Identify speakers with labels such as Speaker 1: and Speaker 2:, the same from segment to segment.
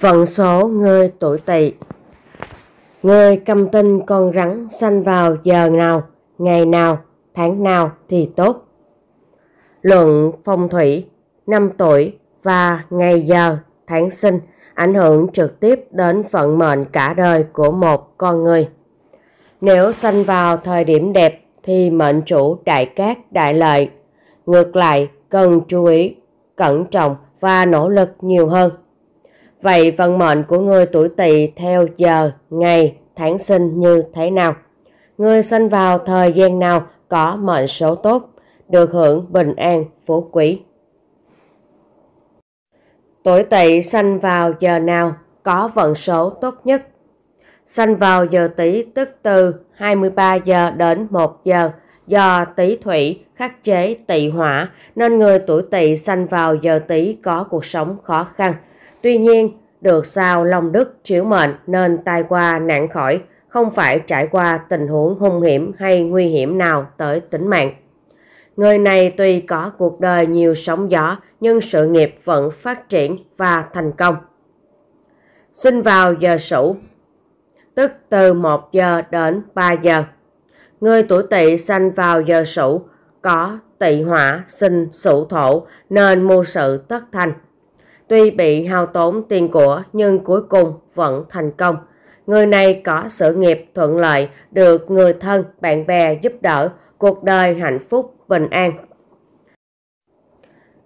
Speaker 1: vận số ngươi tuổi tỵ ngươi cầm tinh con rắn sanh vào giờ nào ngày nào tháng nào thì tốt luận phong thủy năm tuổi và ngày giờ tháng sinh ảnh hưởng trực tiếp đến vận mệnh cả đời của một con người nếu sanh vào thời điểm đẹp thì mệnh chủ đại cát đại lợi ngược lại cần chú ý cẩn trọng và nỗ lực nhiều hơn Vậy vận mệnh của người tuổi tỵ theo giờ, ngày, tháng sinh như thế nào? người sinh vào thời gian nào có mệnh số tốt, được hưởng bình an, phú quý? Tuổi tỵ sinh vào giờ nào có vận số tốt nhất? Sinh vào giờ tỵ tức từ 23 giờ đến 1 giờ do tý thủy khắc chế tỵ hỏa nên người tuổi tỵ sinh vào giờ tý có cuộc sống khó khăn Tuy nhiên, được sao Long Đức chiếu mệnh nên tai qua nạn khỏi, không phải trải qua tình huống hung hiểm hay nguy hiểm nào tới tính mạng. Người này tuy có cuộc đời nhiều sóng gió nhưng sự nghiệp vẫn phát triển và thành công. sinh vào giờ sửu, tức từ 1 giờ đến 3 giờ. Người tuổi tỵ sinh vào giờ sửu có tỵ hỏa sinh sửu thổ nên mưu sự tất thành Tuy bị hao tốn tiền của nhưng cuối cùng vẫn thành công. Người này có sự nghiệp thuận lợi, được người thân, bạn bè giúp đỡ, cuộc đời hạnh phúc, bình an.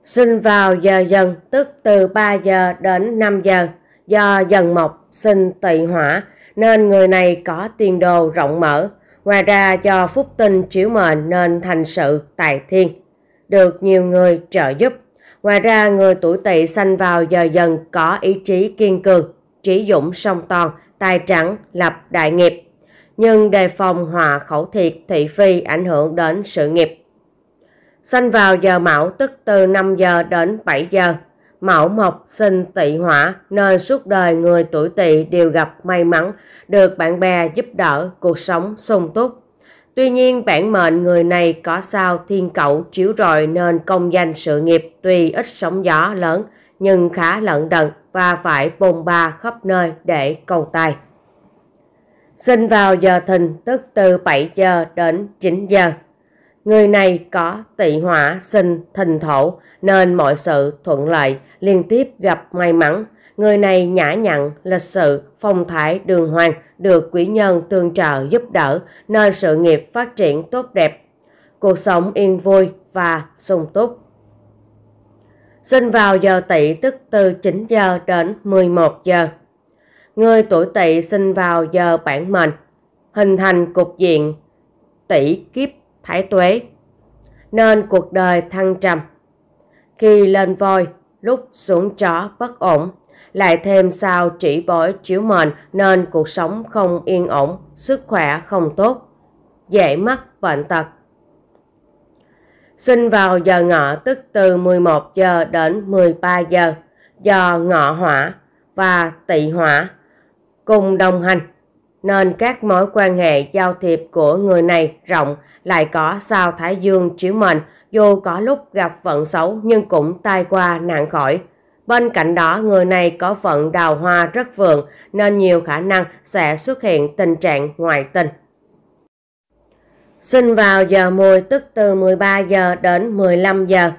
Speaker 1: Sinh vào giờ dần, tức từ 3 giờ đến 5 giờ, do dần mộc sinh tỵ hỏa, nên người này có tiền đồ rộng mở. Ngoài ra do phúc tinh chiếu mệnh nên thành sự tài thiên, được nhiều người trợ giúp. Ngoài ra, người tuổi tỵ sanh vào giờ dần có ý chí kiên cường, trí dũng song toàn, tài trắng, lập đại nghiệp. Nhưng đề phòng hòa khẩu thiệt thị phi ảnh hưởng đến sự nghiệp. Sanh vào giờ mão tức từ 5 giờ đến 7 giờ. Mão mộc sinh tỵ hỏa nên suốt đời người tuổi tỵ đều gặp may mắn, được bạn bè giúp đỡ, cuộc sống sung túc. Tuy nhiên bản mệnh người này có sao thiên cậu chiếu rọi nên công danh sự nghiệp tuy ít sóng gió lớn nhưng khá lận đận và phải bồn ba khắp nơi để cầu tài. Sinh vào giờ thìn tức từ 7 giờ đến 9 giờ. Người này có tỵ hỏa sinh thìn thổ nên mọi sự thuận lợi liên tiếp gặp may mắn Người này nhã nhặn, lịch sự, phong thái đường hoàng, được quý nhân tương trợ giúp đỡ, nơi sự nghiệp phát triển tốt đẹp, cuộc sống yên vui và sung túc. Sinh vào giờ tỵ tức từ 9 giờ đến 11 giờ. Người tuổi tỵ sinh vào giờ bản mệnh, hình thành cục diện tỷ kiếp thái tuế, nên cuộc đời thăng trầm. Khi lên voi, lúc xuống chó bất ổn lại thêm sao chỉ bói chiếu mệnh nên cuộc sống không yên ổn, sức khỏe không tốt, dễ mắc bệnh tật. Sinh vào giờ ngọ tức từ 11 giờ đến 13 giờ do ngọ hỏa và tỵ hỏa cùng đồng hành nên các mối quan hệ giao thiệp của người này rộng lại có sao Thái Dương chiếu mệnh dù có lúc gặp vận xấu nhưng cũng tai qua nạn khỏi Bên cạnh đó, người này có vận đào hoa rất vượng nên nhiều khả năng sẽ xuất hiện tình trạng ngoại tình. Sinh vào giờ mùi tức từ 13 giờ đến 15 giờ.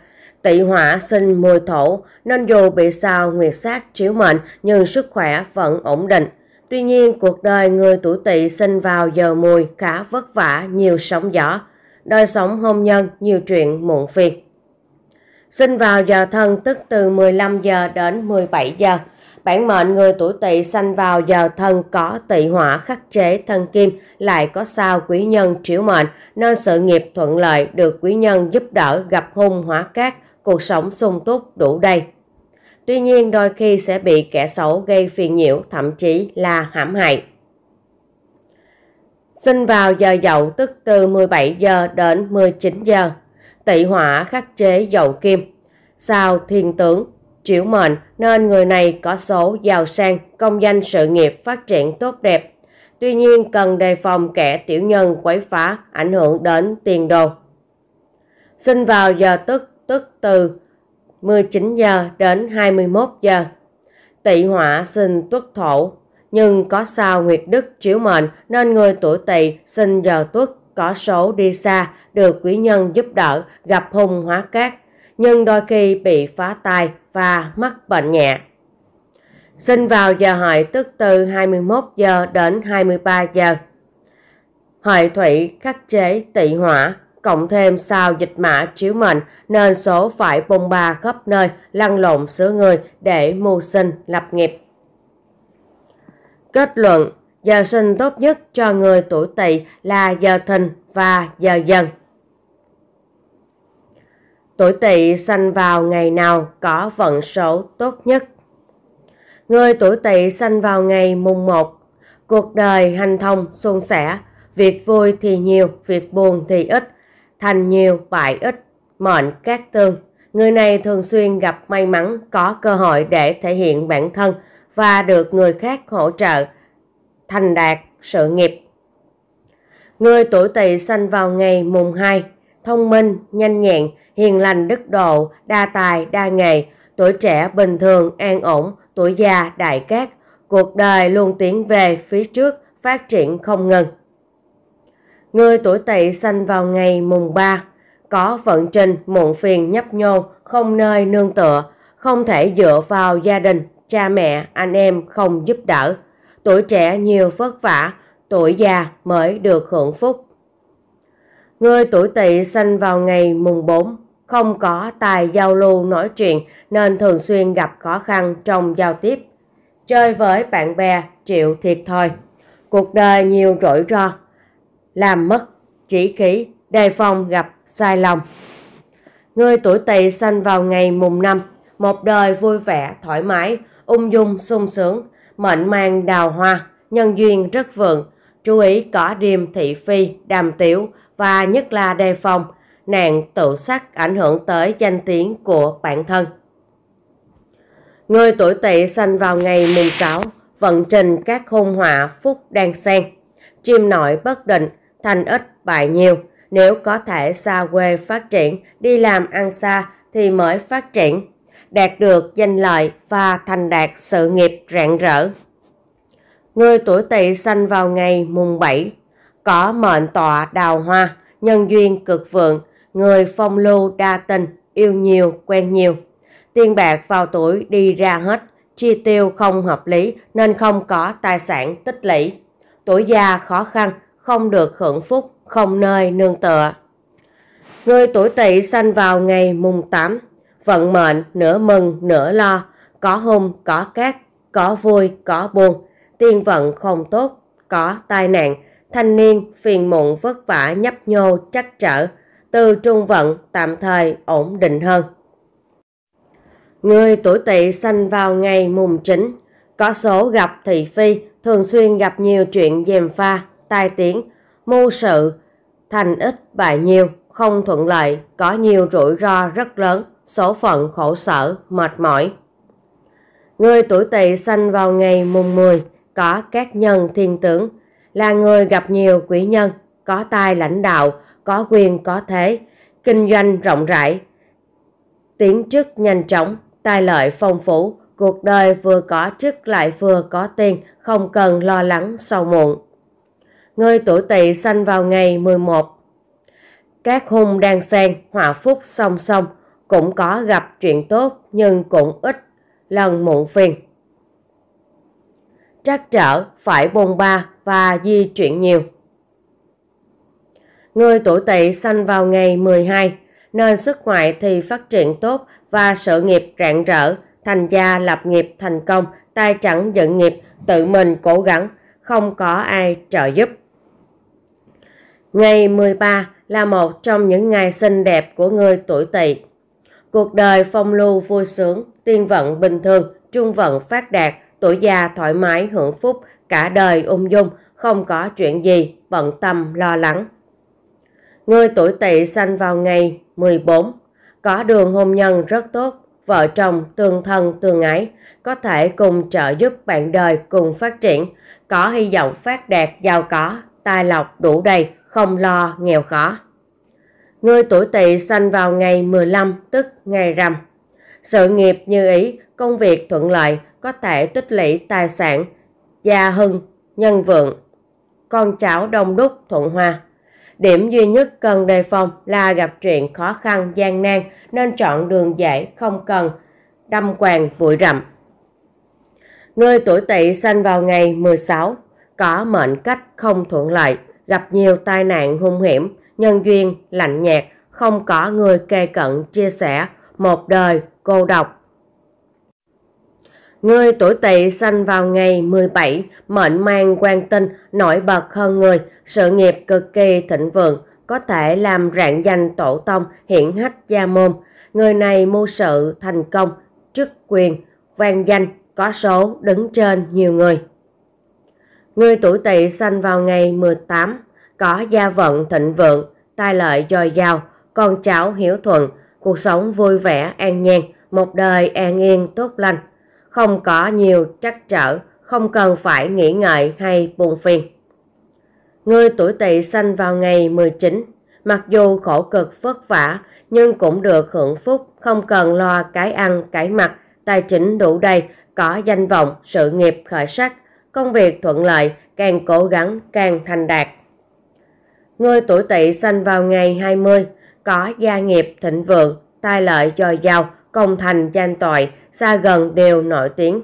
Speaker 1: tỵ hỏa sinh mùi thổ nên dù bị sao nguyệt sát chiếu mệnh nhưng sức khỏe vẫn ổn định. Tuy nhiên, cuộc đời người tuổi tỵ sinh vào giờ mùi khá vất vả, nhiều sóng gió. Đời sống hôn nhân, nhiều chuyện muộn phiền. Sinh vào giờ thân tức từ 15 giờ đến 17 giờ. Bản mệnh người tuổi tỵ sanh vào giờ thân có tỵ hỏa khắc chế thân kim, lại có sao quý nhân triểu mệnh, nên sự nghiệp thuận lợi được quý nhân giúp đỡ gặp hung hóa cát, cuộc sống sung túc đủ đầy. Tuy nhiên đôi khi sẽ bị kẻ xấu gây phiền nhiễu, thậm chí là hãm hại. Sinh vào giờ dậu tức từ 17 giờ đến 19 giờ tị hỏa khắc chế dầu kim. Sao thiên tướng triệu mệnh nên người này có số giàu sang, công danh sự nghiệp phát triển tốt đẹp. Tuy nhiên cần đề phòng kẻ tiểu nhân quấy phá ảnh hưởng đến tiền đồ. Sinh vào giờ tức tức từ 19 giờ đến 21 giờ. Tỵ hỏa sinh tuất thổ, nhưng có sao nguyệt đức chiếu mệnh nên người tuổi tỵ sinh giờ tuất có số đi xa, được quý nhân giúp đỡ, gặp hung hóa cát, nhưng đôi khi bị phá tai và mắc bệnh nhẹ. Sinh vào giờ hợi tức từ 21 giờ đến 23 giờ. Hợi thủy khắc chế tị hỏa, cộng thêm sao dịch mã chiếu mệnh nên số phải bông ba khắp nơi, lăn lộn sửa người để mưu sinh lập nghiệp. Kết luận giờ sinh tốt nhất cho người tuổi tỵ là giờ thìn và giờ dần. Tuổi tỵ sanh vào ngày nào có vận số tốt nhất? Người tuổi tỵ sanh vào ngày mùng 1, cuộc đời hành thông suôn sẻ, việc vui thì nhiều, việc buồn thì ít, thành nhiều bại ít, mệnh các tương. Người này thường xuyên gặp may mắn, có cơ hội để thể hiện bản thân và được người khác hỗ trợ, thành đạt, sự nghiệp. Người tuổi tỵ sinh vào ngày mùng 2, thông minh, nhanh nhẹn, hiền lành đức độ, đa tài, đa nghề, tuổi trẻ bình thường, an ổn, tuổi già đại cát, cuộc đời luôn tiến về phía trước, phát triển không ngừng. Người tuổi tỵ sinh vào ngày mùng 3, có vận trình muộn phiền nhấp nhô, không nơi nương tựa, không thể dựa vào gia đình, cha mẹ, anh em không giúp đỡ tuổi trẻ nhiều vất vả, tuổi già mới được hưởng phúc. Người tuổi tỵ sinh vào ngày mùng 4, không có tài giao lưu nói chuyện nên thường xuyên gặp khó khăn trong giao tiếp. Chơi với bạn bè chịu thiệt thòi. Cuộc đời nhiều rủi ro, làm mất, chỉ khí, đề phòng gặp sai lòng. Người tuổi tỵ sinh vào ngày mùng 5, một đời vui vẻ, thoải mái, ung dung, sung sướng, mệnh mang đào hoa, nhân duyên rất vượng, chú ý cỏ điềm thị phi, đàm tiểu và nhất là đề phòng, nạn tự sắc ảnh hưởng tới danh tiếng của bản thân. Người tuổi tỵ sanh vào ngày mùng 6, vận trình các hung họa phúc đang xen. Chim nội bất định, thành ít bại nhiều. Nếu có thể xa quê phát triển, đi làm ăn xa thì mới phát triển đạt được danh lợi và thành đạt sự nghiệp rạng rỡ. Người tuổi tỵ sanh vào ngày mùng 7, có mệnh tọa đào hoa, nhân duyên cực vượng, người phong lưu đa tình, yêu nhiều, quen nhiều. Tiền bạc vào tuổi đi ra hết, chi tiêu không hợp lý nên không có tài sản tích lũy. Tuổi già khó khăn, không được hưởng phúc, không nơi nương tựa. Người tuổi tỵ sanh vào ngày mùng 8, vận mệnh nửa mừng nửa lo, có hung có cát, có vui có buồn, tiền vận không tốt, có tai nạn, thanh niên phiền muộn vất vả nhấp nhô trắc trở, từ trung vận tạm thời ổn định hơn. Người tuổi tỵ sanh vào ngày mùng 9, có số gặp thị phi, thường xuyên gặp nhiều chuyện dèm pha, tai tiếng, mưu sự, thành ít bại nhiều, không thuận lợi, có nhiều rủi ro rất lớn số phận khổ sở, mệt mỏi. Người tuổi tỵ sanh vào ngày mùng 10 có các nhân thiên tướng, là người gặp nhiều quý nhân, có tài lãnh đạo, có quyền có thế, kinh doanh rộng rãi, tiến chức nhanh chóng, tài lợi phong phú, cuộc đời vừa có chức lại vừa có tiền, không cần lo lắng sau muộn. Người tuổi tỵ sanh vào ngày 11. Các hung đang xen, hòa phúc song song, cũng có gặp chuyện tốt nhưng cũng ít lần muộn phiền. Trắc trở, phải bồn ba và di chuyển nhiều. Người tuổi tỵ sanh vào ngày 12, nên sức ngoại thì phát triển tốt và sự nghiệp rạng rỡ, thành gia lập nghiệp thành công, tài chẳng dựng nghiệp, tự mình cố gắng, không có ai trợ giúp. Ngày 13 là một trong những ngày xinh đẹp của người tuổi tỵ. Cuộc đời phong lưu vui sướng, tiên vận bình thường, trung vận phát đạt, tuổi già thoải mái hưởng phúc, cả đời ung dung, không có chuyện gì, bận tâm lo lắng. Người tuổi tỵ sanh vào ngày 14, có đường hôn nhân rất tốt, vợ chồng tương thân tương ái, có thể cùng trợ giúp bạn đời cùng phát triển, có hy vọng phát đạt giàu có, tài lộc đủ đầy, không lo nghèo khó người tuổi tỵ sanh vào ngày 15 tức ngày rằm. Sự nghiệp như ý, công việc thuận lợi, có thể tích lũy tài sản, gia hưng, nhân vượng. Con cháu đông đúc thuận hòa. Điểm duy nhất cần đề phòng là gặp chuyện khó khăn gian nan nên chọn đường dễ không cần đâm quàng bụi rậm. Người tuổi tỵ sanh vào ngày 16 có mệnh cách không thuận lợi, gặp nhiều tai nạn hung hiểm, nhân duyên, lạnh nhạt, không có người kề cận chia sẻ, một đời cô độc. Người tuổi tỵ sanh vào ngày 17, mệnh mang quan tinh, nổi bật hơn người, sự nghiệp cực kỳ thịnh vượng, có thể làm rạng danh tổ tông hiển hách gia môn. Người này mưu sự thành công, chức quyền, vang danh, có số đứng trên nhiều người. Người tuổi tỵ sanh vào ngày 18, có gia vận thịnh vượng, tài lợi dồi dào, con cháu hiếu thuận, cuộc sống vui vẻ an nhàn, một đời an yên tốt lành, không có nhiều trắc trở, không cần phải nghĩ ngợi hay buồn phiền. Người tuổi tỵ sanh vào ngày 19, mặc dù khổ cực vất vả nhưng cũng được hưởng phúc, không cần lo cái ăn, cái mặc, tài chính đủ đầy, có danh vọng, sự nghiệp khởi sắc, công việc thuận lợi, càng cố gắng càng thành đạt. Người tuổi tỵ sinh vào ngày 20, có gia nghiệp thịnh vượng, tài lợi dồi dào, công thành danh toại, xa gần đều nổi tiếng.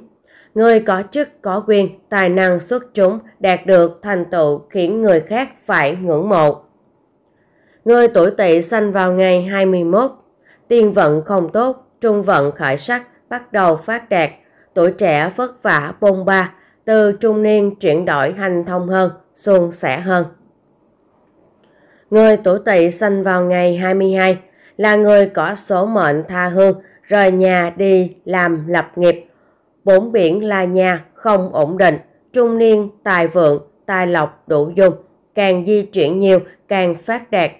Speaker 1: Người có chức có quyền, tài năng xuất chúng, đạt được thành tựu khiến người khác phải ngưỡng mộ. Người tuổi tỵ sinh vào ngày 21, tiền vận không tốt, trung vận khởi sắc, bắt đầu phát đạt, tuổi trẻ vất vả bôn ba, từ trung niên chuyển đổi hành thông hơn, suôn sẻ hơn. Người tuổi tỵ sinh vào ngày 22 là người có số mệnh tha hương, rời nhà đi làm lập nghiệp. Bốn biển là nhà không ổn định, trung niên tài vượng, tài lộc đủ dùng, càng di chuyển nhiều càng phát đạt.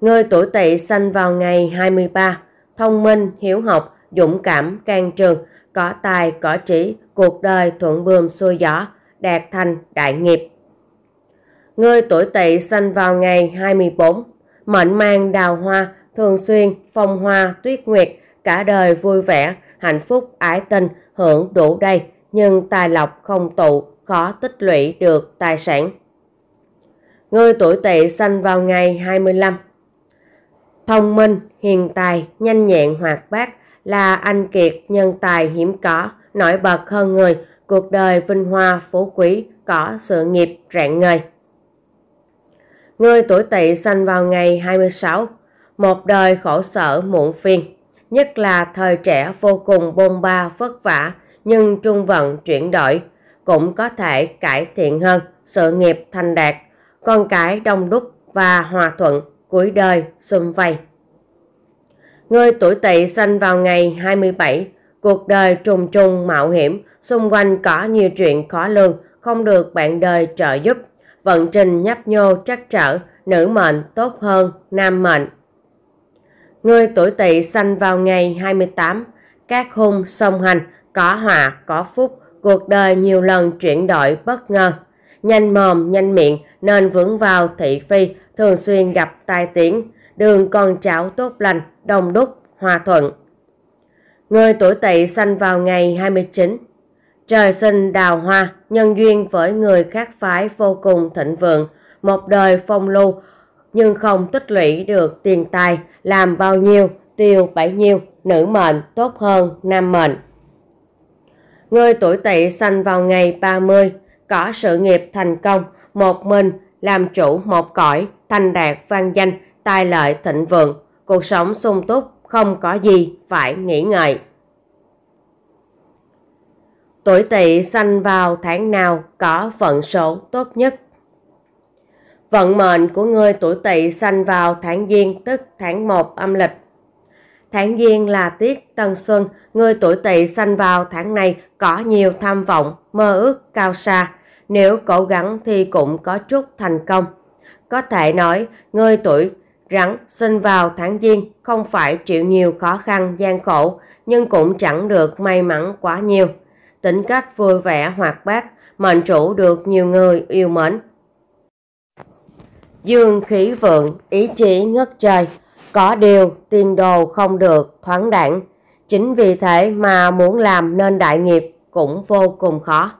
Speaker 1: Người tuổi tỵ sinh vào ngày 23, thông minh, hiếu học, dũng cảm, can trường, có tài, có trí, cuộc đời thuận buồm xuôi gió, đạt thành đại nghiệp người tuổi tỵ sinh vào ngày 24, mệnh mang đào hoa, thường xuyên, phong hoa, tuyết nguyệt, cả đời vui vẻ, hạnh phúc, ái tình, hưởng đủ đầy, nhưng tài lộc không tụ, khó tích lũy được tài sản. người tuổi tỵ sinh vào ngày 25. Thông minh, hiền tài, nhanh nhẹn hoạt bát là anh kiệt nhân tài hiếm có, nổi bật hơn người, cuộc đời vinh hoa phú quý, có sự nghiệp rạng ngời. Ngươi tuổi tỵ sanh vào ngày 26, một đời khổ sở muộn phiền, nhất là thời trẻ vô cùng bôn ba vất vả, nhưng trung vận chuyển đổi, cũng có thể cải thiện hơn, sự nghiệp thành đạt, con cái đông đúc và hòa thuận, cuối đời xung vầy. Người tuổi tỵ sinh vào ngày 27, cuộc đời trùng trùng mạo hiểm, xung quanh có nhiều chuyện khó lường, không được bạn đời trợ giúp vận trình nhấp nhô trắc trở, nữ mệnh tốt hơn nam mệnh. Người tuổi tỵ sanh vào ngày 28, các hung song hành, có họa, có phúc, cuộc đời nhiều lần chuyển đổi bất ngờ. Nhanh mồm, nhanh miệng nên vững vào thị phi, thường xuyên gặp tai tiếng, đường con cháu tốt lành, đông đúc, hòa thuận. Người tuổi tỵ sanh vào ngày 29, Trời sinh đào hoa, nhân duyên với người khác phái vô cùng thịnh vượng, một đời phong lưu, nhưng không tích lũy được tiền tài, làm bao nhiêu, tiêu bấy nhiêu, nữ mệnh tốt hơn nam mệnh. Người tuổi tỵ sanh vào ngày 30, có sự nghiệp thành công, một mình, làm chủ một cõi, thành đạt vang danh, tài lợi thịnh vượng, cuộc sống sung túc, không có gì phải nghĩ ngợi. Tuổi tỵ sanh vào tháng nào có vận số tốt nhất? Vận mệnh của người tuổi tỵ sanh vào tháng Giêng tức tháng 1 âm lịch. Tháng Giêng là tiết tân xuân, người tuổi tỵ sanh vào tháng này có nhiều tham vọng, mơ ước cao xa. Nếu cố gắng thì cũng có chút thành công. Có thể nói, người tuổi rắn sinh vào tháng Giêng không phải chịu nhiều khó khăn, gian khổ, nhưng cũng chẳng được may mắn quá nhiều – tính cách vui vẻ hoạt bát, mệnh chủ được nhiều người yêu mến. Dương khí vượng, ý chí ngất trời, có điều tiền đồ không được thoáng đẳng. Chính vì thế mà muốn làm nên đại nghiệp cũng vô cùng khó.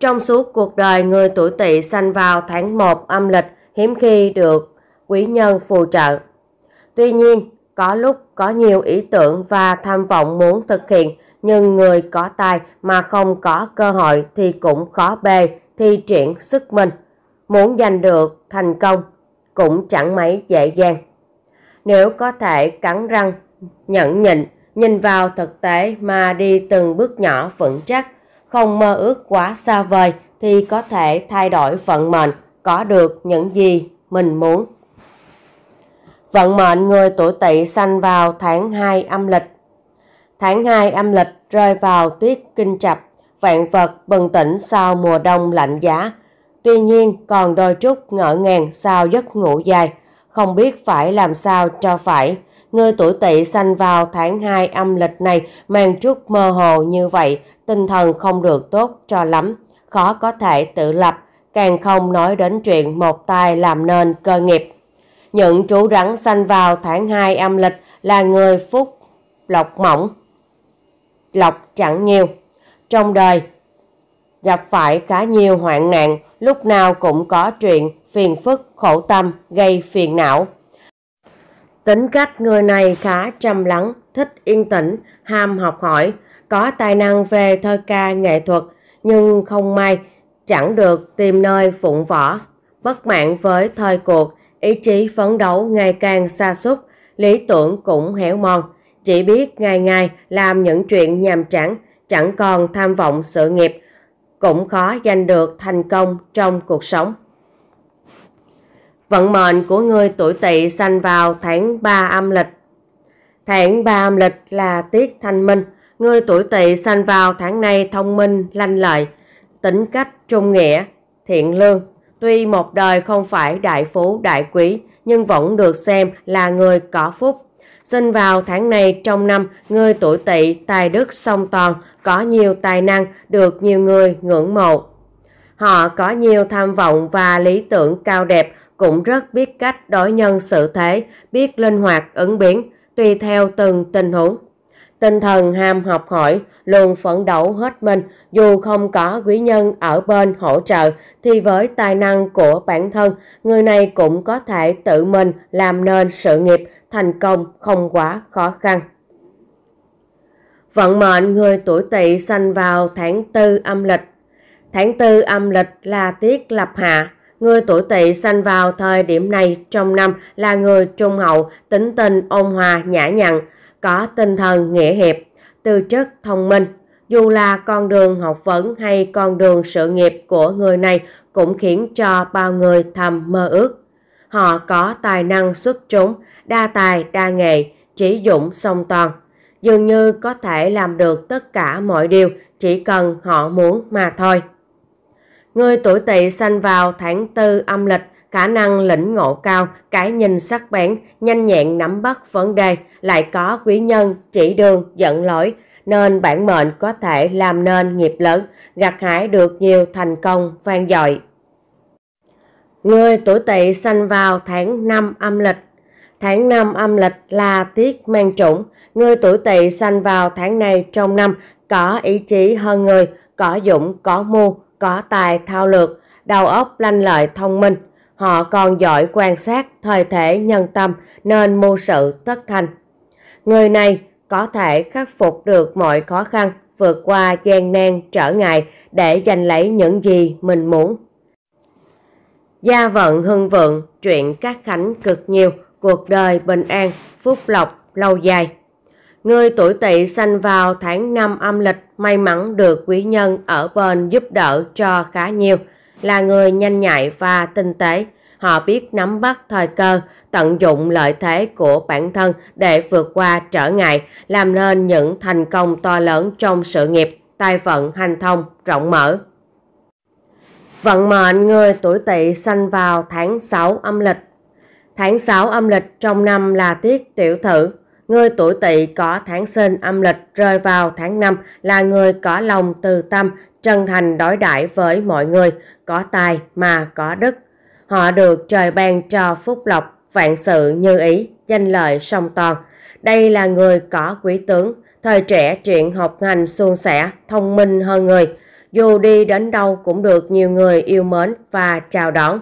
Speaker 1: Trong suốt cuộc đời người tuổi tỵ sanh vào tháng 1 âm lịch hiếm khi được quý nhân phù trợ. Tuy nhiên, có lúc có nhiều ý tưởng và tham vọng muốn thực hiện nhưng người có tài mà không có cơ hội thì cũng khó bề thi triển sức mình. Muốn giành được thành công cũng chẳng mấy dễ dàng. Nếu có thể cắn răng, nhẫn nhịn, nhìn vào thực tế mà đi từng bước nhỏ vững chắc, không mơ ước quá xa vời thì có thể thay đổi vận mệnh, có được những gì mình muốn. Vận mệnh người tuổi tỵ sanh vào tháng 2 âm lịch Tháng 2 âm lịch rơi vào tiết kinh trập, vạn vật bừng tỉnh sau mùa đông lạnh giá. Tuy nhiên còn đôi chút ngỡ ngàng sau giấc ngủ dài, không biết phải làm sao cho phải. Người tuổi tỵ sanh vào tháng 2 âm lịch này mang chút mơ hồ như vậy, tinh thần không được tốt cho lắm, khó có thể tự lập, càng không nói đến chuyện một tay làm nên cơ nghiệp. Những chú rắn sanh vào tháng 2 âm lịch là người phúc lộc mỏng, lọc chẳng nhiều. Trong đời, gặp phải khá nhiều hoạn nạn, lúc nào cũng có chuyện phiền phức, khổ tâm, gây phiền não. Tính cách người này khá trầm lắng, thích yên tĩnh, ham học hỏi, có tài năng về thơ ca nghệ thuật, nhưng không may chẳng được tìm nơi phụng võ. Bất mạng với thời cuộc, ý chí phấn đấu ngày càng xa xúc, lý tưởng cũng héo mòn. Chỉ biết ngày ngày làm những chuyện nhàm chán, chẳng còn tham vọng sự nghiệp, cũng khó giành được thành công trong cuộc sống. Vận mệnh của người tuổi tỵ sanh vào tháng 3 âm lịch. Tháng 3 âm lịch là tiết thanh minh. Người tuổi tỵ sanh vào tháng này thông minh, lanh lợi, tính cách trung nghĩa, thiện lương. Tuy một đời không phải đại phú đại quý, nhưng vẫn được xem là người có phúc, Sinh vào tháng này trong năm, người tuổi tỵ tài đức song toàn, có nhiều tài năng, được nhiều người ngưỡng mộ. Họ có nhiều tham vọng và lý tưởng cao đẹp, cũng rất biết cách đối nhân xử thế, biết linh hoạt ứng biến, tùy theo từng tình huống. Tinh thần ham học hỏi, luôn phấn đấu hết mình, dù không có quý nhân ở bên hỗ trợ, thì với tài năng của bản thân, người này cũng có thể tự mình làm nên sự nghiệp, thành công không quá khó khăn. Vận mệnh người tuổi tỵ sanh vào tháng 4 âm lịch. Tháng 4 âm lịch là tiết lập hạ. Người tuổi tỵ sanh vào thời điểm này trong năm là người trung hậu, tính tình ôn hòa nhã nhặn, có tinh thần nghĩa hiệp, tư chất thông minh. Dù là con đường học vấn hay con đường sự nghiệp của người này cũng khiến cho bao người thầm mơ ước. Họ có tài năng xuất chúng, đa tài, đa nghệ trí dũng song toàn. Dường như có thể làm được tất cả mọi điều chỉ cần họ muốn mà thôi. Người tuổi tỵ sanh vào tháng tư âm lịch, khả năng lĩnh ngộ cao, cái nhìn sắc bén, nhanh nhẹn nắm bắt vấn đề, lại có quý nhân, chỉ đường, dẫn lối, nên bản mệnh có thể làm nên nghiệp lớn, gặt hái được nhiều thành công vang dội. Người tuổi tỵ sanh vào tháng 5 âm lịch. Tháng 5 âm lịch là tiết mang trũng. Người tuổi tỵ sanh vào tháng này trong năm có ý chí hơn người, có dũng, có mưu, có tài thao lược, đầu óc lanh lợi thông minh. Họ còn giỏi quan sát thời thể nhân tâm nên mưu sự tất thành. Người này có thể khắc phục được mọi khó khăn, vượt qua gian nan trở ngại để giành lấy những gì mình muốn. Gia vận hưng vượng, chuyện các khánh cực nhiều, cuộc đời bình an, phúc lộc, lâu dài. Người tuổi tỵ sanh vào tháng 5 âm lịch, may mắn được quý nhân ở bên giúp đỡ cho khá nhiều, là người nhanh nhạy và tinh tế. Họ biết nắm bắt thời cơ, tận dụng lợi thế của bản thân để vượt qua trở ngại, làm nên những thành công to lớn trong sự nghiệp, tài vận hành thông, rộng mở. Vận mệnh người tuổi tỵ sanh vào tháng 6 âm lịch. Tháng 6 âm lịch trong năm là tiết tiểu thử. Người tuổi tỵ có tháng sinh âm lịch rơi vào tháng 5 là người có lòng từ tâm, chân thành đối đãi với mọi người, có tài mà có đức. Họ được trời ban cho phúc lộc, vạn sự như ý, danh lợi song toàn. Đây là người có quý tướng, thời trẻ chuyện học hành suôn sẻ, thông minh hơn người – dù đi đến đâu cũng được nhiều người yêu mến và chào đón.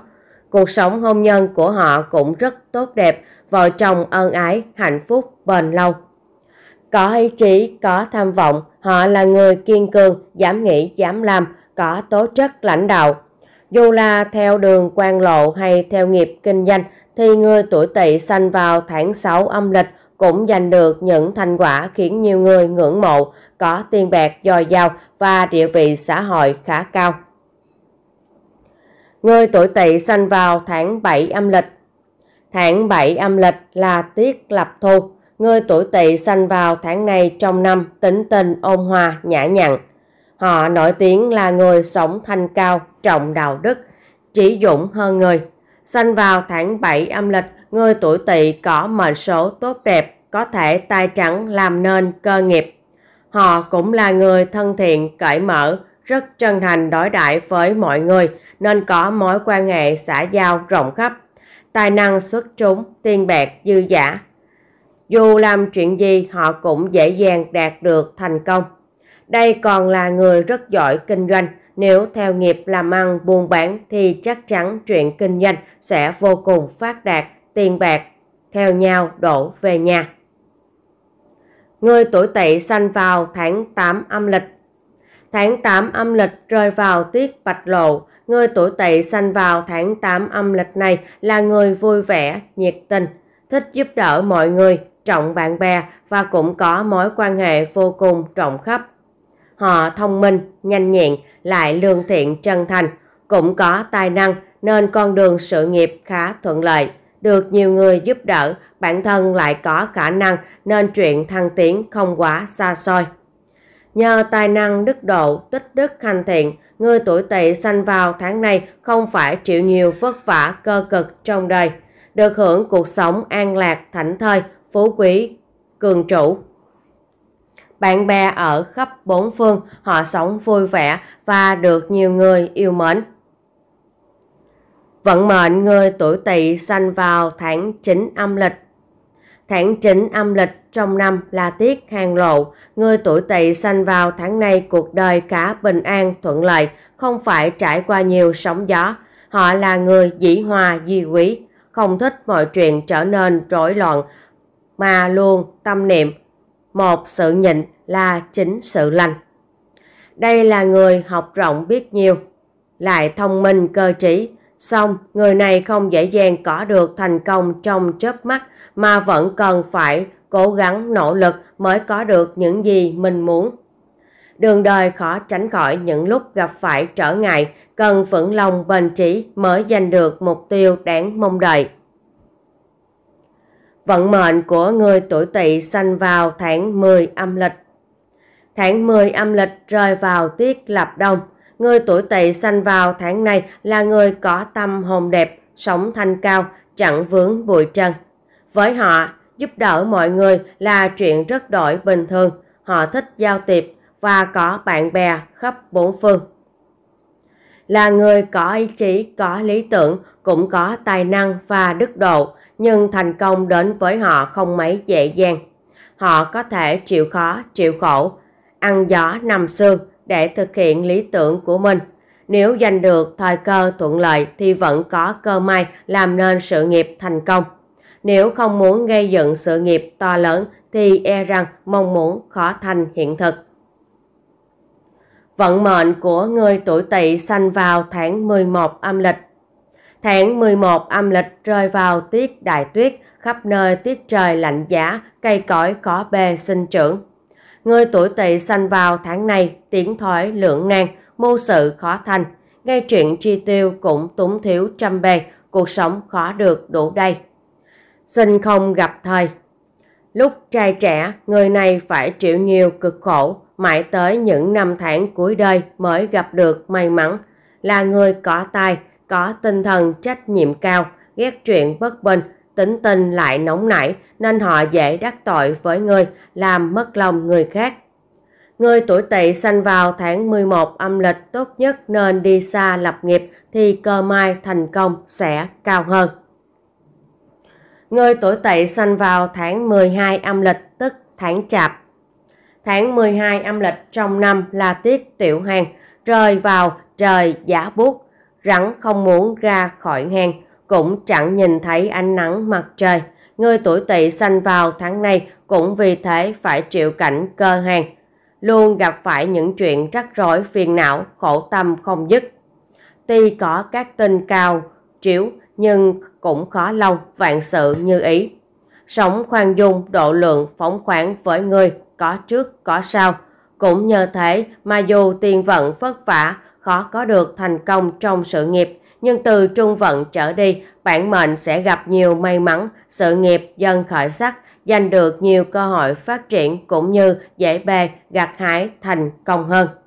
Speaker 1: Cuộc sống hôn nhân của họ cũng rất tốt đẹp, vợ chồng ân ái, hạnh phúc, bền lâu. Có ý chí, có tham vọng, họ là người kiên cường, dám nghĩ, dám làm, có tố chất lãnh đạo. Dù là theo đường quan lộ hay theo nghiệp kinh doanh thì người tuổi tỵ sanh vào tháng 6 âm lịch cũng giành được những thành quả khiến nhiều người ngưỡng mộ, có tiền bạc dồi dào và địa vị xã hội khá cao. Người tuổi tỵ sanh vào tháng 7 âm lịch. Tháng 7 âm lịch là tiết lập thu. Người tuổi tỵ sanh vào tháng này trong năm tính tình ôn hòa, nhã nhặn. Họ nổi tiếng là người sống thanh cao, trọng đạo đức, chỉ dũng hơn người. Sanh vào tháng 7 âm lịch người tuổi tỵ có mệnh số tốt đẹp, có thể tay trắng làm nên cơ nghiệp. Họ cũng là người thân thiện, cởi mở, rất chân thành đối đãi với mọi người nên có mối quan hệ xã giao rộng khắp, tài năng xuất chúng, tiền bạc dư giả. Dù làm chuyện gì họ cũng dễ dàng đạt được thành công. Đây còn là người rất giỏi kinh doanh, nếu theo nghiệp làm ăn buôn bán thì chắc chắn chuyện kinh doanh sẽ vô cùng phát đạt tiền bạc theo nhau đổ về nhà. Người tuổi tỵ sanh vào tháng 8 âm lịch. Tháng 8 âm lịch rơi vào tiết bạch lộ. Người tuổi tỵ sanh vào tháng 8 âm lịch này là người vui vẻ, nhiệt tình, thích giúp đỡ mọi người, trọng bạn bè và cũng có mối quan hệ vô cùng trọng khắp. Họ thông minh, nhanh nhẹn, lại lương thiện chân thành, cũng có tài năng nên con đường sự nghiệp khá thuận lợi được nhiều người giúp đỡ, bản thân lại có khả năng nên chuyện thăng tiến không quá xa xôi. Nhờ tài năng đức độ, tích đức hành thiện, người tuổi tỵ sanh vào tháng này không phải chịu nhiều vất vả cơ cực trong đời, được hưởng cuộc sống an lạc, thảnh thơi, phú quý, cường trụ. Bạn bè ở khắp bốn phương, họ sống vui vẻ và được nhiều người yêu mến. Vận mệnh người tuổi tỵ sanh vào tháng 9 âm lịch. Tháng 9 âm lịch trong năm là tiết hàng lộ, người tuổi tỵ sanh vào tháng này cuộc đời khá bình an, thuận lợi, không phải trải qua nhiều sóng gió. Họ là người dĩ hòa, di quý, không thích mọi chuyện trở nên rối loạn, mà luôn tâm niệm. Một sự nhịn là chính sự lành. Đây là người học rộng biết nhiều, lại thông minh cơ trí, Xong, người này không dễ dàng có được thành công trong chớp mắt mà vẫn cần phải cố gắng nỗ lực mới có được những gì mình muốn. Đường đời khó tránh khỏi những lúc gặp phải trở ngại, cần vững lòng bền trí mới giành được mục tiêu đáng mong đợi. Vận mệnh của người tuổi tỵ sanh vào tháng 10 âm lịch. Tháng 10 âm lịch rơi vào tiết lập đông, người tuổi tỵ sanh vào tháng này là người có tâm hồn đẹp, sống thanh cao, chẳng vướng bụi chân. Với họ, giúp đỡ mọi người là chuyện rất đổi bình thường. Họ thích giao tiếp và có bạn bè khắp bốn phương. Là người có ý chí, có lý tưởng, cũng có tài năng và đức độ, nhưng thành công đến với họ không mấy dễ dàng. Họ có thể chịu khó, chịu khổ, ăn gió nằm sương, để thực hiện lý tưởng của mình. Nếu giành được thời cơ thuận lợi thì vẫn có cơ may làm nên sự nghiệp thành công. Nếu không muốn gây dựng sự nghiệp to lớn thì e rằng mong muốn khó thành hiện thực. Vận mệnh của người tuổi tỵ sanh vào tháng 11 âm lịch. Tháng 11 âm lịch rơi vào tiết đại tuyết, khắp nơi tiết trời lạnh giá, cây cõi khó bề sinh trưởng. Người tuổi tỵ sanh vào tháng này tiến thoái lưỡng nan, mưu sự khó thành, ngay chuyện chi tiêu cũng túng thiếu trăm bề, cuộc sống khó được đủ đầy. Xin không gặp thời. Lúc trai trẻ, người này phải chịu nhiều cực khổ, mãi tới những năm tháng cuối đời mới gặp được may mắn, là người có tài, có tinh thần trách nhiệm cao, ghét chuyện bất bình, Tính tình lại nóng nảy nên họ dễ đắc tội với người, làm mất lòng người khác. Người tuổi tỵ sanh vào tháng 11 âm lịch tốt nhất nên đi xa lập nghiệp thì cơ may thành công sẽ cao hơn. Người tuổi tỵ sanh vào tháng 12 âm lịch tức tháng chạp. Tháng 12 âm lịch trong năm là tiết tiểu hàng, trời vào trời giả buốt, rắn không muốn ra khỏi hang, cũng chẳng nhìn thấy ánh nắng mặt trời. Người tuổi tỵ sanh vào tháng này cũng vì thế phải chịu cảnh cơ hàn, Luôn gặp phải những chuyện rắc rối phiền não, khổ tâm không dứt. Tuy có các tên cao, chiếu, nhưng cũng khó lâu vạn sự như ý. Sống khoan dung, độ lượng, phóng khoáng với người, có trước có sau. Cũng nhờ thế mà dù tiền vận vất vả, khó có được thành công trong sự nghiệp, nhưng từ trung vận trở đi, bạn mệnh sẽ gặp nhiều may mắn, sự nghiệp dần khởi sắc, giành được nhiều cơ hội phát triển cũng như dễ bề gặt hái thành công hơn.